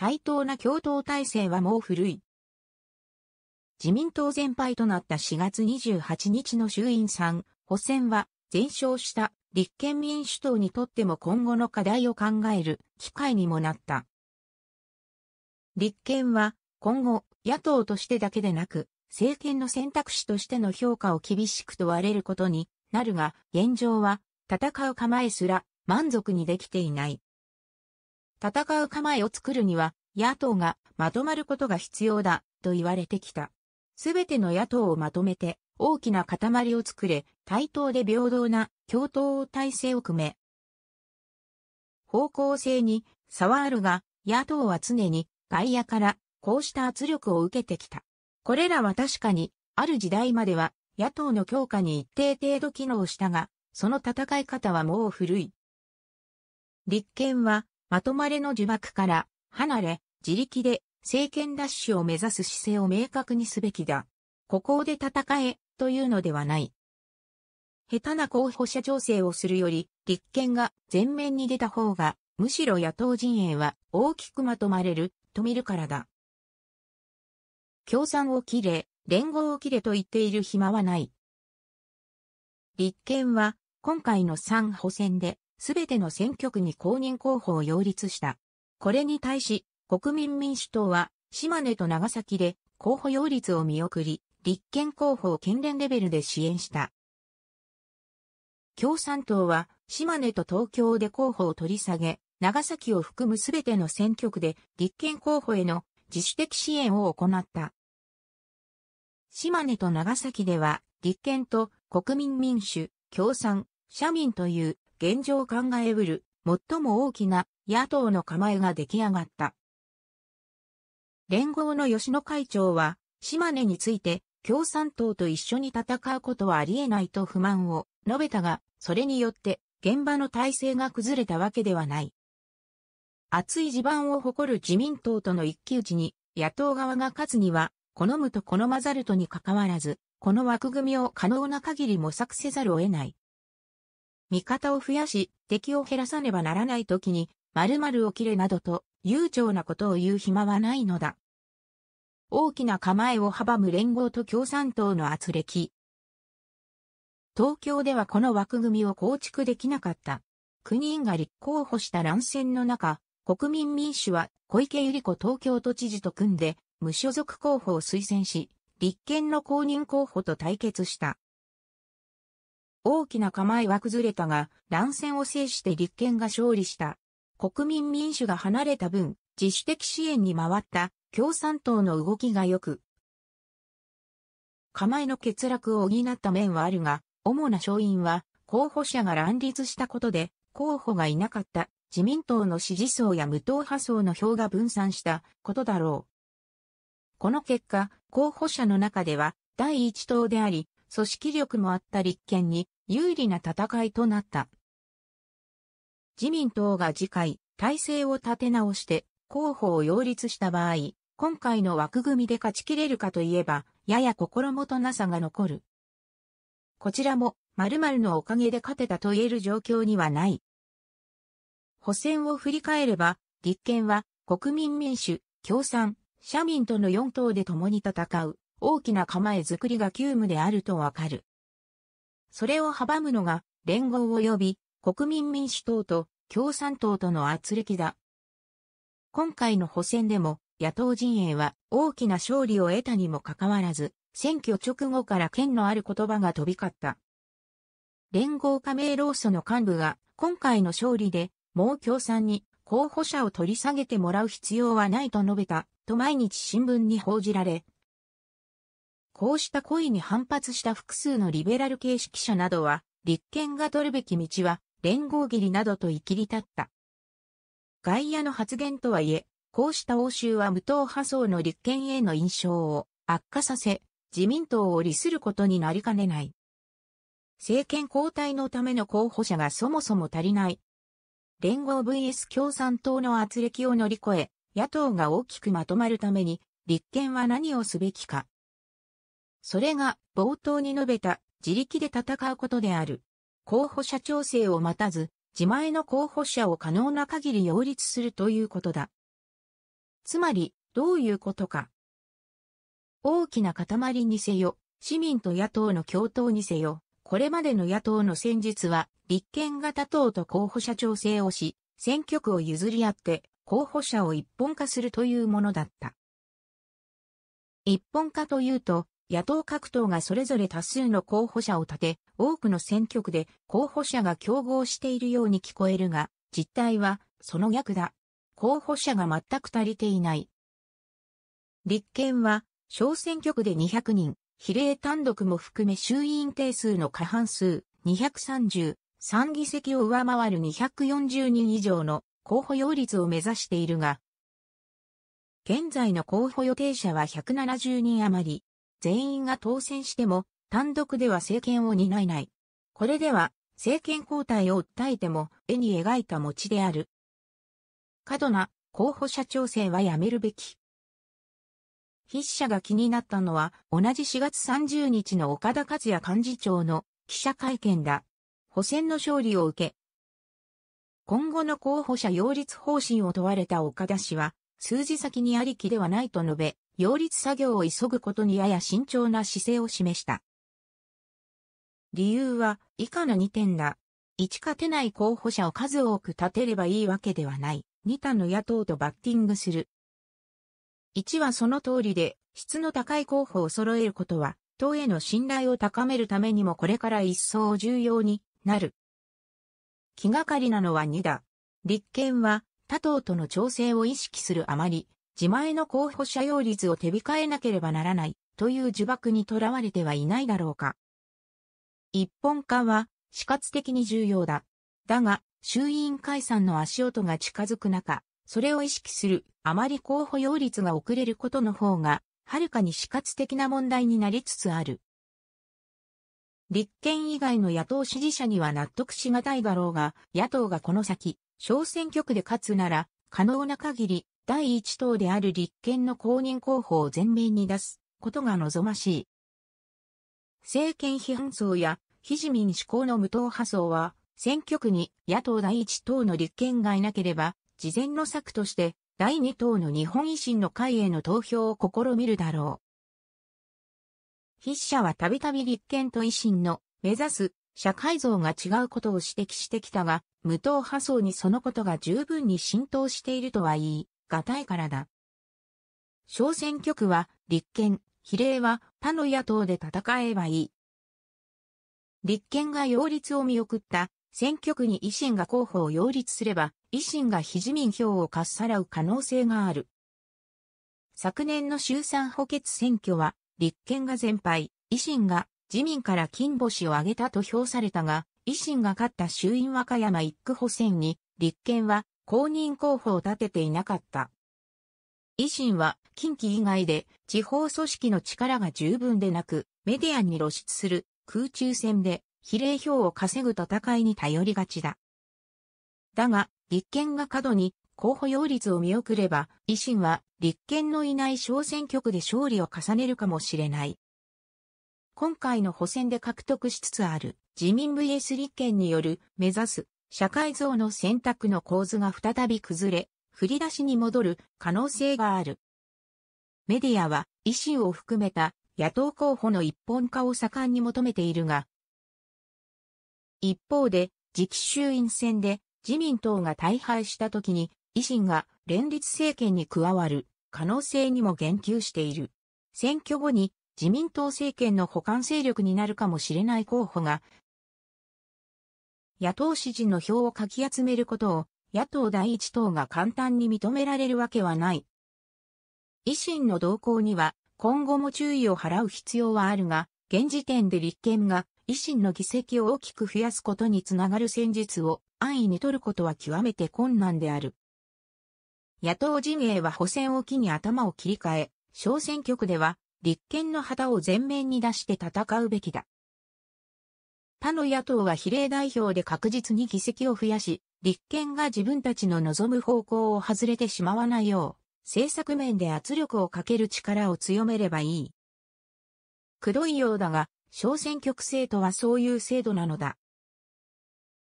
対等な共闘体制はもう古い。自民党全敗となった4月28日の衆院3補選は、全勝した立憲民主党にとっても今後の課題を考える機会にもなった。立憲は、今後、野党としてだけでなく、政権の選択肢としての評価を厳しく問われることになるが、現状は、戦う構えすら満足にできていない。戦う構えを作るには、野党がまとまることが必要だ、と言われてきた。すべての野党をまとめて、大きな塊を作れ、対等で平等な共闘体制を組め。方向性に差はあるが、野党は常に外野からこうした圧力を受けてきた。これらは確かに、ある時代までは野党の強化に一定程度機能したが、その戦い方はもう古い。立憲はまとまれの呪縛から離れ、自力で政権奪取を目指す姿勢を明確にすべきだ。ここで戦え、というのではない。下手な候補者調整をするより、立憲が前面に出た方が、むしろ野党陣営は大きくまとまれる、と見るからだ。共産を切れ、連合を切れと言っている暇はない。立憲は、今回の三補選で、すべての選挙区に公認候補を擁立した。これに対し、国民民主党は、島根と長崎で候補擁立を見送り、立憲候補を県連レベルで支援した。共産党は、島根と東京で候補を取り下げ、長崎を含むすべての選挙区で立憲候補への自主的支援を行った。島根と長崎では、立憲と国民民主、共産、社民という現状考えうる、最も大きな野党の構えが出来上がった。連合の吉野会長は、島根について共産党と一緒に戦うことはありえないと不満を述べたが、それによって現場の体制が崩れたわけではない。厚い地盤を誇る自民党との一騎打ちに、野党側が勝つには、好むと好まざるとにかかわらず、この枠組みを可能な限り模索せざるを得ない。味方を増やし、敵を減らさねばならない時に、〇〇を切れなどと、悠長なことを言う暇はないのだ。大きな構えを阻む連合と共産党の圧力。東京ではこの枠組みを構築できなかった。9人が立候補した乱戦の中、国民民主は小池百合子東京都知事と組んで、無所属候補を推薦し、立憲の公認候補と対決した。大きな構えは崩れたが、乱戦を制して立憲が勝利した。国民民主が離れた分、自主的支援に回った共産党の動きが良く、構えの欠落を補った面はあるが、主な勝因は候補者が乱立したことで、候補がいなかった自民党の支持層や無党派層の票が分散したことだろう。この結果、候補者の中では第一党であり、組織力もあった立憲に有利な戦いとなった。自民党が次回、体制を立て直して候補を擁立した場合、今回の枠組みで勝ち切れるかといえば、やや心もとなさが残る。こちらも、〇〇のおかげで勝てたと言える状況にはない。補選を振り返れば、立憲は国民民主、共産、社民との4党で共に戦う。大きな構え作りが急務であるとわかる。それを阻むのが、連合及び国民民主党と共産党との圧力だ。今回の補選でも、野党陣営は大きな勝利を得たにもかかわらず、選挙直後から剣のある言葉が飛び交った。連合加盟労組の幹部が今回の勝利でもう共産に候補者を取り下げてもらう必要はないと述べたと毎日新聞に報じられ、こうした故意に反発した複数のリベラル形式者などは、立憲が取るべき道は、連合切りなどと生きり立った。外野の発言とはいえ、こうした応酬は無党派層の立憲への印象を悪化させ、自民党を利することになりかねない。政権交代のための候補者がそもそも足りない。連合 VS 共産党の圧力を乗り越え、野党が大きくまとまるために、立憲は何をすべきか。それが冒頭に述べた自力で戦うことである。候補者調整を待たず、自前の候補者を可能な限り擁立するということだ。つまり、どういうことか。大きな塊にせよ、市民と野党の共闘にせよ、これまでの野党の戦術は、立憲型党と候補者調整をし、選挙区を譲り合って、候補者を一本化するというものだった。一本化というと、野党各党がそれぞれ多数の候補者を立て、多くの選挙区で候補者が競合しているように聞こえるが、実態はその逆だ。候補者が全く足りていない。立憲は、小選挙区で200人、比例単独も含め衆院定数の過半数230、3議席を上回る240人以上の候補擁立を目指しているが、現在の候補予定者は170人余り、全員が当選しても、単独では政権を担えない。これでは、政権交代を訴えても、絵に描いた餅である。過度な候補者調整はやめるべき。筆者が気になったのは、同じ4月30日の岡田和也幹事長の記者会見だ。補選の勝利を受け、今後の候補者擁立方針を問われた岡田氏は、数字先にありきではないと述べ、擁立作業を急ぐことにやや慎重な姿勢を示した。理由は以下の2点だ。1勝てない候補者を数多く立てればいいわけではない。2他の野党とバッティングする。1はその通りで、質の高い候補を揃えることは、党への信頼を高めるためにもこれから一層重要になる。気がかりなのは2だ。立憲は他党との調整を意識するあまり、自前の候補者用率を手控えなければならないという呪縛にとらわれてはいないだろうか。一本化は死活的に重要だ。だが、衆院解散の足音が近づく中、それを意識するあまり候補擁立が遅れることの方が、はるかに死活的な問題になりつつある。立憲以外の野党支持者には納得しがたいだろうが、野党がこの先、小選挙区で勝つなら、可能な限り、第一党である立憲の公認候補を前面に出すことが望ましい。政権批判層や、ひじみに志向の無党派層は、選挙区に野党第一党の立憲がいなければ、事前の策として、第二党の日本維新の会への投票を試みるだろう。筆者はたびたび立憲と維新の目指す社会像が違うことを指摘してきたが、無党派層にそのことが十分に浸透しているとは言い、がたいからだ。小選挙区は、立憲、比例は他の野党で戦えばいい。立憲が擁立を見送った選挙区に維新が候補を擁立すれば、維新が非自民票をかっさらう可能性がある。昨年の衆参補欠選挙は、立憲が全敗、維新が自民から金星を挙げたと評されたが、維新が勝った衆院和歌山一区補選に、立憲は公認候補を立てていなかった。維新は近畿以外で地方組織の力が十分でなく、メディアに露出する空中戦で比例票を稼ぐ戦いに頼りがちだ。だが、立憲が過度に候補擁立を見送れば、維新は立憲のいない小選挙区で勝利を重ねるかもしれない。今回の補選で獲得しつつある自民 VS 立憲による目指す社会像の選択の構図が再び崩れ、振り出しに戻る可能性がある。メディアは維新を含めた野党候補の一本化を盛んに求めているが、一方で、次期衆院選で自民党が大敗した時に維新が連立政権に加わる可能性にも言及している。選挙後に自民党政権の補完勢力になるかもしれない候補が、野党支持の票をかき集めることを、野党第一党が簡単に認められるわけはない。維新の動向には、今後も注意を払う必要はあるが、現時点で立憲が維新の議席を大きく増やすことにつながる戦術を安易に取ることは極めて困難である。野党陣営は補選を機に頭を切り替え、小選挙区では立憲の旗を前面に出して戦うべきだ。他の野党は比例代表で確実に議席を増やし、立憲が自分たちの望む方向を外れてしまわないよう、政策面で圧力をかける力を強めればいい。くどいようだが、小選挙区制とはそういう制度なのだ。